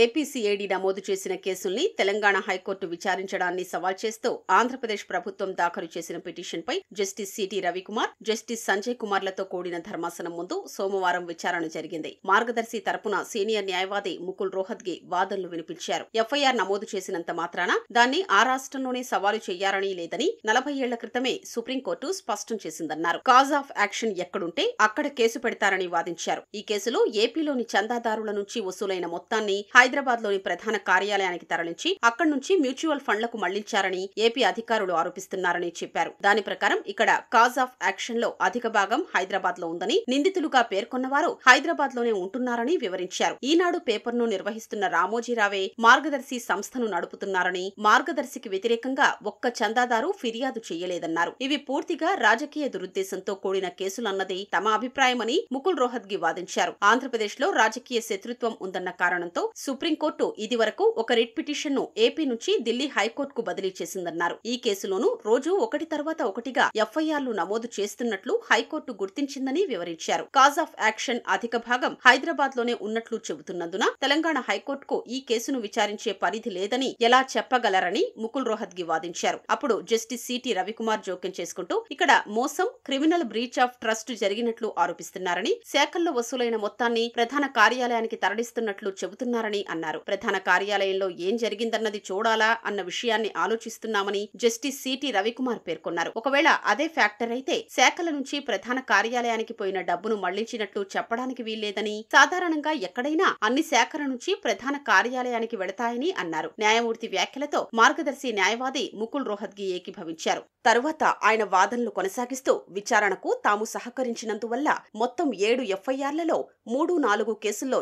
ఏపీసీఏడి నమోదు చేసిన కేసుల్ని తెలంగాణ హైకోర్టు విచారించడాన్ని సవాల్ చేస్తూ ఆంధ్రప్రదేశ్ ప్రభుత్వం దాఖలు చేసిన పిటిషన్పై justice CT Ravikumar justice Sanjay కుమార్లతో కూడిన ధర్మాసనం ముందు సోమవారం విచారణ జరిగింది మార్గదర్శి తరపున సీనియర్ న్యాయవాది ముకుల్ రోహత్గి వాదనలు వినిపించారు ఎఫ్ఐఆర్ నమోదు చేసినంత మాత్రాన దాన్ని ఆ రాష్ట్రంలోనే సవాలు చేయాలని లేదని నలభై ఏళ్ల క్రితమే సుప్రీంకోర్టు స్పష్టం చేసిందన్నారు కాజ్ ఆఫ్ యాక్షన్ ఎక్కడుంటే అక్కడ కేసు పెడతారని వాదించారు ఈ కేసులో ఏపీలోని చందాదారుల నుంచి వసూలైన మొత్తాన్ని హైదరాబాద్లోని ప్రధాన కార్యాలయానికి తరలించి అక్కడి నుంచి మ్యూచువల్ ఫండ్లకు మళ్లించారని ఏపీ అధికారులు ఆరోపిస్తున్నారని చెప్పారు దాని ప్రకారం ఇక్కడ కాజ్ ఆఫ్ యాక్షన్ లో అధిక భాగం హైదరాబాద్ లో ఉందని నిందితులుగా వారు హైదరాబాద్ లోనే ఉంటున్నారని వివరించారు ఈనాడు పేపర్ను నిర్వహిస్తున్న రామోజీరావే మార్గదర్శి సంస్థను నడుపుతున్నారని మార్గదర్శికి వ్యతిరేకంగా ఒక్క చందాదారు ఫిర్యాదు చేయలేదన్నారు ఇవి పూర్తిగా రాజకీయ దురుద్దేశంతో కూడిన కేసులన్నది తమ అభిప్రాయమని ముకుల్ రోహత్గి వాదించారు ఆంధ్రప్రదేశ్ లో రాజకీయ శత్రుత్వం ఉందన్న కారణంతో సుప్రీంకోర్టు ఇది వరకు ఒక రిట్ పిటిషన్ను ఏపీ నుంచి ఢిల్లీ హైకోర్టుకు బదిలీ చేసిందన్నారు ఈ కేసులోనూ రోజు ఒకటి తర్వాత ఒకటిగా ఎఫ్ఐఆర్లు నమోదు చేస్తున్నట్లు హైకోర్టు గుర్తించిందని వివరించారు కాజ్ ఆఫ్ యాక్షన్ అధిక భాగం హైదరాబాద్ లోనే ఉన్నట్లు చెబుతున్నందున తెలంగాణ హైకోర్టుకు ఈ కేసును విచారించే పరిధి లేదని ఎలా చెప్పగలరని ముకుల్ రోహత్గి వాదించారు అప్పుడు జస్టిస్ సిటి రవికుమార్ జోక్యం చేసుకుంటూ ఇక్కడ మోసం క్రిమినల్ బ్రీచ్ ఆఫ్ ట్రస్ట్ జరిగినట్లు ఆరోపిస్తున్నారని శాఖల్లో వసూలైన మొత్తాన్ని ప్రధాన కార్యాలయానికి తరలిస్తున్నట్లు చెబుతున్నారని చేయాలని అన్నారు ప్రధాన కార్యాలయంలో ఏం జరిగిందన్నది చూడాలా అన్న విషయాన్ని ఆలోచిస్తున్నామని జస్టిస్ సిటి రవికుమార్ పేర్కొన్నారు ఒకవేళ అదే ఫ్యాక్టర్ అయితే శాఖల నుంచి ప్రధాన కార్యాలయానికి పోయిన డబ్బును మళ్లించినట్లు చెప్పడానికి వీల్లేదని సాధారణంగా ఎక్కడైనా అన్ని శాఖల నుంచి ప్రధాన కార్యాలయానికి వెళతాయని అన్నారు న్యాయమూర్తి వ్యాఖ్యలతో మార్గదర్శి న్యాయవాది ముకుల్ రోహద్గి ఏకీభవించారు తరువాత ఆయన వాదనలు కొనసాగిస్తూ విచారణకు తాము సహకరించినందువల్ల మొత్తం ఏడు ఎఫ్ఐఆర్లలో మూడు నాలుగు కేసుల్లో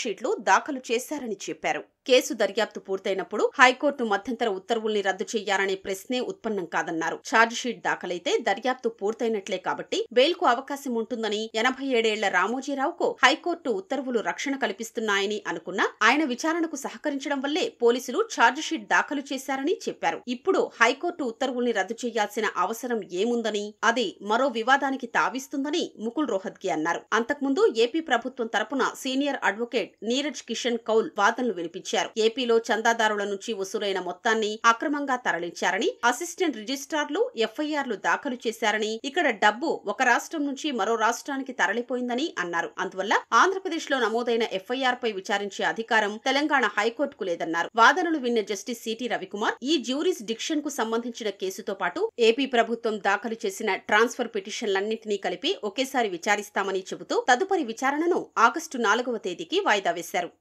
షీట్లు దాఖలు చేశారు Karaniti, pera, కేసు దర్యాప్తు పూర్తయినప్పుడు హైకోర్టు మధ్యంతర ఉత్తర్వుల్ని రద్దు చేయాలనే ప్రశ్నే ఉత్పన్నం కాదన్నారు షీట్ దాఖలైతే దర్యాప్తు పూర్తయినట్లే కాబట్టి బెయిల్కు అవకాశం ఉంటుందని ఎనభై ఏడేళ్ల రామోజీరావుకు హైకోర్టు ఉత్తర్వులు రక్షణ కల్పిస్తున్నాయని అనుకున్నా ఆయన విచారణకు సహకరించడం వల్లే పోలీసులు షీట్ దాఖలు చేశారని చెప్పారు ఇప్పుడు హైకోర్టు ఉత్తర్వుల్ని రద్దు చేయాల్సిన అవసరం ఏముందని అది మరో వివాదానికి తావిస్తుందని ముకుల్ రోహత్గి అన్నారు అంతకుముందు ఏపీ ప్రభుత్వం తరపున సీనియర్ అడ్వకేట్ నీరజ్ కిషన్ కౌల్ వాదనలు వినిపించారు ఇచ్చారు ఏపీలో చందాదారుల నుంచి వసూలైన మొత్తాన్ని అక్రమంగా తరలించారని అసిస్టెంట్ రిజిస్ట్రార్లు ఎఫ్ఐఆర్లు దాఖలు చేశారని ఇక్కడ డబ్బు ఒక రాష్ట్రం నుంచి మరో రాష్ట్రానికి తరలిపోయిందని అన్నారు అందువల్ల ఆంధ్రప్రదేశ్ లో నమోదైన ఎఫ్ఐఆర్ పై విచారించే అధికారం తెలంగాణ హైకోర్టుకు లేదన్నారు వాదనలు విన్న జస్టిస్ సిటి రవికుమార్ ఈ జ్యూరిస్ డిక్షన్ కు సంబంధించిన కేసుతో పాటు ఏపీ ప్రభుత్వం దాఖలు చేసిన ట్రాన్స్ఫర్ పిటిషన్లన్నింటినీ కలిపి ఒకేసారి విచారిస్తామని చెబుతూ తదుపరి విచారణను ఆగస్టు నాలుగవ తేదీకి వాయిదా వేశారు